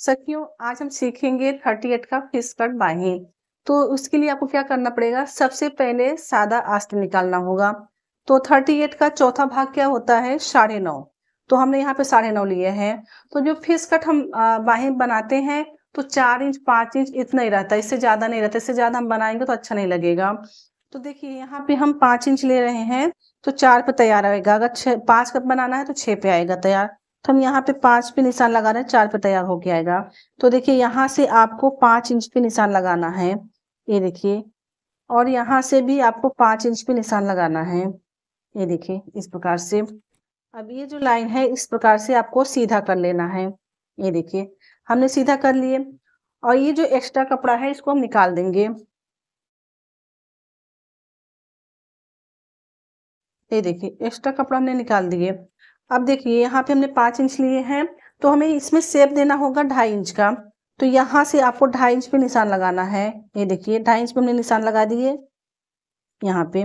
सखियों आज हम सीखेंगे थर्टी एट का फिश कट बाहीं तो उसके लिए आपको क्या करना पड़ेगा सबसे पहले सादा आस्त निकालना होगा तो थर्टी एट का चौथा भाग क्या होता है साढ़े नौ तो हमने यहाँ पे साढ़े नौ लिए हैं तो जो फिश कट हम बाहें बनाते हैं तो चार इंच पाँच इंच इतना ही रहता है इससे ज़्यादा नहीं रहता इससे ज़्यादा हम बनाएंगे तो अच्छा नहीं लगेगा तो देखिए यहाँ पे हम पांच इंच ले रहे हैं तो चार पे तैयार आएगा अगर छह पाँच कप बनाना है तो छह पे आएगा तैयार तो हम यहाँ पे पांच पे निशान लगा रहे हैं चार पे तैयार होके आएगा तो देखिए यहाँ से आपको पांच इंच पे निशान लगाना है ये देखिए और यहाँ से भी आपको पांच इंच पे निशान लगाना है ये देखिए इस प्रकार से अब ये जो लाइन है इस प्रकार से आपको सीधा कर लेना है ये देखिए हमने सीधा कर लिए और ये जो एक्स्ट्रा कपड़ा है इसको हम निकाल देंगे ये देखिए एक्स्ट्रा कपड़ा हमने निकाल दिए अब देखिए यहाँ पे हमने पाँच इंच लिए हैं तो हमें इसमें सेप देना होगा ढाई इंच का तो यहाँ से आपको ढाई इंच पे निशान लगाना है ये देखिए ढाई इंच पे हमने निशान लगा दिए यहाँ पे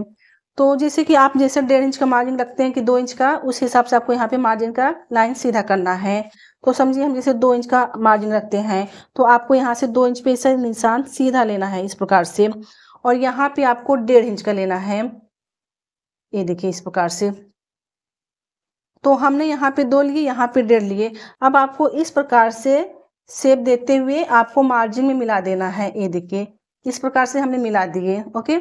तो जैसे कि आप जैसे डेढ़ इंच का मार्जिन रखते हैं कि दो इंच का उस हिसाब से आपको यहाँ पे मार्जिन का लाइन सीधा करना है तो समझिए हम जैसे दो इंच का मार्जिन रखते हैं तो आपको यहाँ से दो इंच पे ऐसा निशान सीधा लेना है इस प्रकार से और यहाँ पे आपको डेढ़ इंच का लेना है ये देखिए इस प्रकार से तो हमने यहाँ पे दो लिए यहाँ पे डेढ़ लिए अब आपको इस प्रकार से सेब देते हुए आपको मार्जिन में मिला देना है ये देखिए इस प्रकार से हमने मिला दिए ओके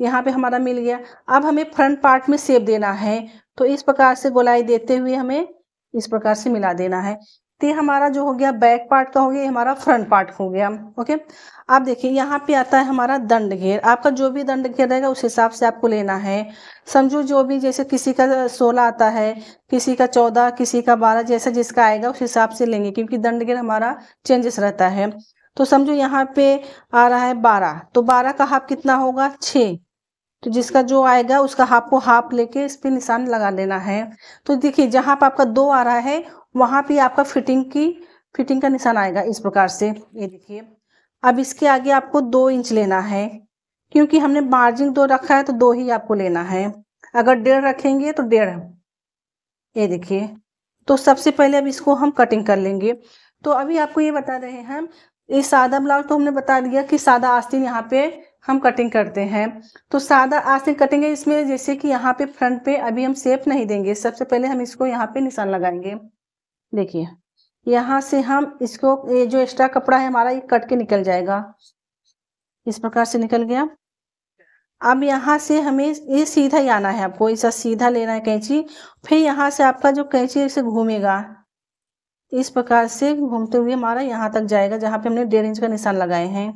यहाँ पे हमारा मिल गया अब हमें फ्रंट पार्ट में सेब देना है तो इस प्रकार से गोलाई देते हुए हमें इस प्रकार से मिला देना है तो हमारा जो हो गया बैक पार्ट का हो गया ये हमारा फ्रंट पार्ट हो गया ओके आप देखिए यहाँ पे आता है हमारा दंड घेर आपका जो भी दंड घेर रहेगा उस हिसाब से आपको लेना है समझो जो भी जैसे किसी का सोलह आता है किसी का चौदह किसी का बारह जैसा जिसका आएगा उस हिसाब से लेंगे क्योंकि दंड घेर हमारा चेंजेस रहता है तो समझो यहाँ पे आ रहा है बारह तो बारह का हाफ कितना होगा छः तो जिसका जो आएगा उसका हाफ को हाफ लेके इस पर निशान लगा लेना है तो देखिए जहाँ पर आपका दो आ रहा है वहाँ पे आपका फिटिंग की फिटिंग का निशान आएगा इस प्रकार से ये देखिए अब इसके आगे आपको दो इंच लेना है क्योंकि हमने मार्जिन दो रखा है तो दो ही आपको लेना है अगर डेढ़ रखेंगे तो डेढ़ ये देखिए तो सबसे पहले अब इसको हम कटिंग कर लेंगे तो अभी आपको ये बता रहे हैं ये सादा ब्लाउज तो हमने बता दिया कि सादा आस्तीन यहाँ पे हम कटिंग करते हैं तो सादा आज कटिंग है इसमें जैसे कि यहाँ पे फ्रंट पे अभी हम सेप नहीं देंगे सबसे पहले हम इसको यहाँ पे निशान लगाएंगे देखिए यहाँ से हम इसको ये जो एक्स्ट्रा कपड़ा है हमारा ये कट के निकल जाएगा इस प्रकार से निकल गया अब यहाँ से हमें ये सीधा ही आना है आपको ऐसा सीधा लेना है कैंची फिर यहाँ से आपका जो कैंची ऐसे घूमेगा इस प्रकार से घूमते हुए हमारा यहाँ तक जाएगा जहाँ पे हमने डेढ़ इंच का निशान लगाए हैं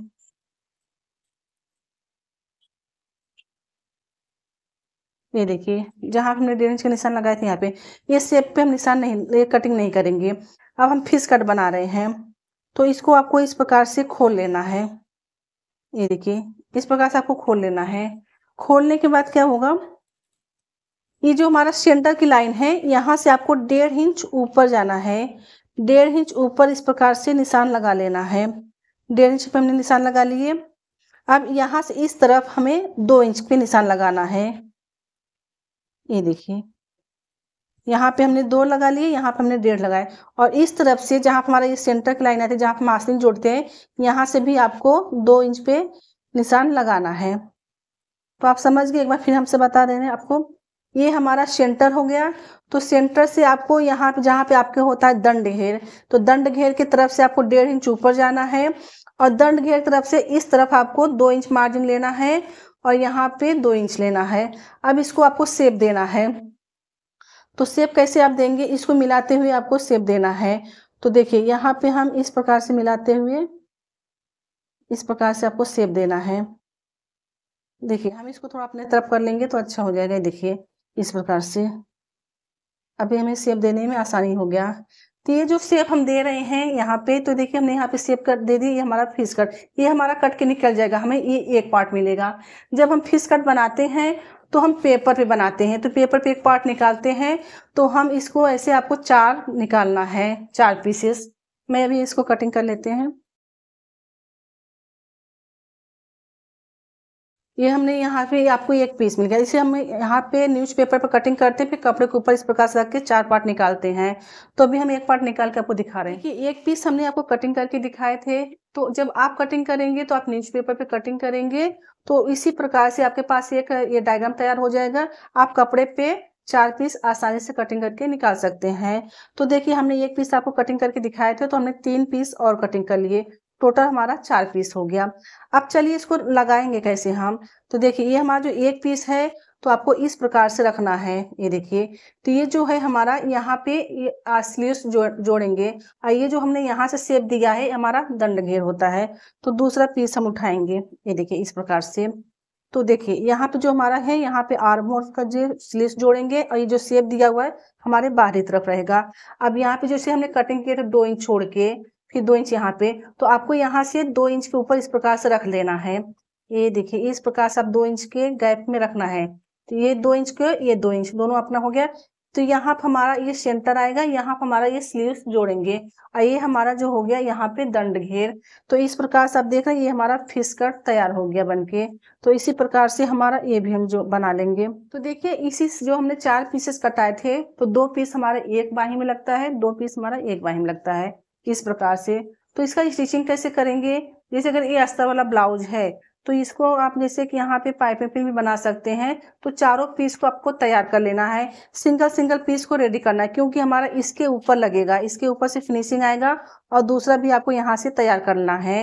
ये देखिए जहाँ हमने डेढ़ इंच का निशान लगाए थे यहाँ पे ये सेप पे हम निशान नहीं ये कटिंग नहीं करेंगे अब हम फिश कट बना रहे हैं तो इसको आपको इस प्रकार से खोल लेना है ये देखिए इस प्रकार से आपको खोल लेना है खोलने के बाद क्या होगा ये जो हमारा सेंटर की लाइन है यहाँ से आपको डेढ़ इंच ऊपर जाना है डेढ़ इंच ऊपर इस प्रकार से निशान लगा लेना है डेढ़ इंच पे हमने निशान लगा लिए अब यहाँ से इस तरफ हमें दो इंच पे निशान लगाना है ये देखिए यहाँ पे हमने दो लगा लिए यहाँ पे हमने डेढ़ लगाए और इस तरफ से जहाँ हमारा ये सेंटर की लाइन आती है जहाँ हम जोड़ते हैं यहाँ से भी आपको दो इंच पे निशान लगाना है तो आप समझ गए एक बार फिर हमसे बता दे रहे हैं आपको ये हमारा सेंटर हो गया तो सेंटर से आपको यहाँ पे जहाँ पे आपके होता है दंड घेर तो दंड घेर की तरफ से आपको डेढ़ इंच ऊपर जाना है और दंड घेर तरफ से इस तरफ आपको दो इंच मार्जिन लेना है और यहाँ पे दो इंच लेना है अब इसको आपको सेप देना है तो सेप कैसे आप देंगे इसको मिलाते हुए आपको सेप देना है तो देखिए यहाँ पे हम इस प्रकार से मिलाते हुए इस प्रकार से आपको सेप देना है देखिए हम इसको थोड़ा अपने तरफ कर लेंगे तो अच्छा हो जाएगा देखिए इस प्रकार से अभी हमें सेप देने में आसानी हो गया तो ये जो सेप हम दे रहे हैं यहाँ पे तो देखिए हमने यहाँ पे सेप कट दे दी ये हमारा फिश कट ये हमारा कट के निकल जाएगा हमें ये एक पार्ट मिलेगा जब हम फिश कट बनाते हैं तो हम पेपर पे बनाते हैं तो पेपर पे एक पार्ट निकालते हैं तो हम इसको ऐसे आपको चार निकालना है चार पीसेस मैं अभी इसको कटिंग कर लेते हैं ये हमने यहाँ पे आपको एक पीस मिल गया इसे हम यहाँ पे न्यूज़पेपर पर कटिंग करते हैं फिर कपड़े के ऊपर इस प्रकार से रख के चार पार्ट निकालते हैं तो अभी हम एक पार्ट निकाल के आपको दिखा रहे हैं कि एक पीस हमने आपको कटिंग करके दिखाए थे तो जब आप कटिंग करेंगे तो आप न्यूज़पेपर पे कटिंग करेंगे तो इसी प्रकार से आपके पास एक ये डायग्राम तैयार हो जाएगा आप कपड़े पे चार पीस आसानी से कटिंग करके निकाल सकते हैं तो देखिए हमने एक पीस आपको कटिंग करके दिखाए थे तो हमने तीन पीस और कटिंग कर लिए टोटल हमारा चार पीस हो गया अब चलिए इसको लगाएंगे कैसे हम तो देखिए ये हमारा जो एक पीस है तो आपको इस प्रकार से रखना है ये देखिए तो ये जो है हमारा यहाँ पे स्लीव जो, जोड़ेंगे और ये जो हमने यहाँ से सेप दिया है हमारा दंड घेर होता है तो दूसरा पीस हम उठाएंगे ये देखिए इस प्रकार से तो देखिए यहाँ पे जो हमारा है यहाँ पे आर्मोर का जो स्लीव जोड़ेंगे और ये जो सेप दिया हुआ है हमारे बाहरी तरफ रहेगा अब यहाँ पे जैसे हमने कटिंग किया था दो इंच छोड़ के फिर दो इंच यहाँ पे तो आपको यहाँ से दो इंच के ऊपर इस प्रकार से रख लेना है ये देखिए इस प्रकार से आप दो इंच के गैप में रखना है तो ये दो इंच के ये दो इंच दोनों अपना हो गया तो यहाँ पर हमारा ये सेंटर आएगा यहाँ पर हमारा ये स्लीव्स जोड़ेंगे और ये हमारा जो हो गया यहाँ पे दंड घेर तो इस प्रकार से आप देख रहे हैं ये हमारा फिसकट तैयार हो गया बनके तो इसी प्रकार से हमारा ये भी हम जो बना लेंगे तो देखिए इसी जो हमने चार पीसेस कटाए थे तो दो पीस हमारे एक बाही में लगता है दो पीस हमारा एक बाही में लगता है किस प्रकार से तो इसका स्टिचिंग कैसे करेंगे जैसे अगर ये अस्तर वाला ब्लाउज है तो इसको आप जैसे कि यहाँ पे पाइपिंग पिन भी बना सकते हैं तो चारों पीस को आपको तैयार कर लेना है सिंगल सिंगल पीस को रेडी करना है क्योंकि हमारा इसके ऊपर लगेगा इसके ऊपर से फिनिशिंग आएगा और दूसरा भी आपको यहाँ से तैयार करना है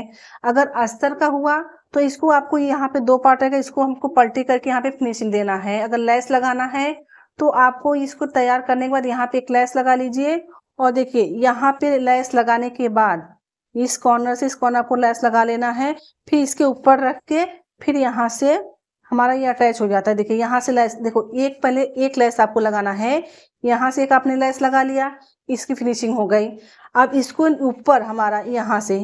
अगर अस्तर का हुआ तो इसको आपको यहाँ पे दो पार्ट रहेगा इसको हमको पलटी करके यहाँ पे फिनिशिंग देना है अगर लेस लगाना है तो आपको इसको तैयार करने के बाद यहाँ पे एक लेस लगा लीजिए और देखिए यहाँ पे लैस लगाने के बाद इस कॉर्नर से इस कॉर्नर को लैस लगा लेना है फिर इसके ऊपर रख के फिर यहाँ से हमारा ये अटैच हो जाता है देखिए यहाँ से लैस देखो एक पहले एक लैस आपको लगाना है यहाँ से एक आपने लैस लगा लिया इसकी फिनिशिंग हो गई अब इसको ऊपर हमारा यहाँ से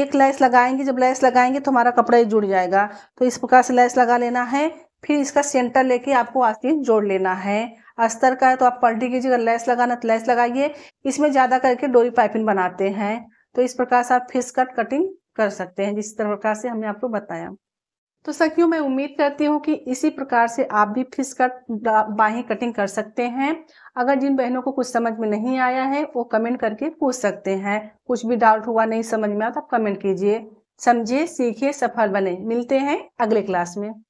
एक लैस लगाएंगे जब लैस लगाएंगे तो हमारा कपड़ा ही जुड़ जाएगा तो इस प्रकार से लैस लगा लेना है फिर इसका सेंटर लेके आपको आस्तीन जोड़ लेना है अस्तर का है तो आप पलटी कीजिएगा लेस लगाना तो लेस लगाइए इसमें ज़्यादा करके डोरी पाइपिंग बनाते हैं तो इस प्रकार से आप फिश कट कटिंग कर सकते हैं जिस प्रकार से हमने आपको बताया तो सखियों मैं उम्मीद करती हूँ कि इसी प्रकार से आप भी फिश कट बाहें कटिंग कर सकते हैं अगर जिन बहनों को कुछ समझ में नहीं आया है वो कमेंट करके पूछ सकते हैं कुछ भी डाउट हुआ नहीं समझ में आया तो आप कमेंट कीजिए समझे सीखे सफल बने मिलते हैं अगले क्लास में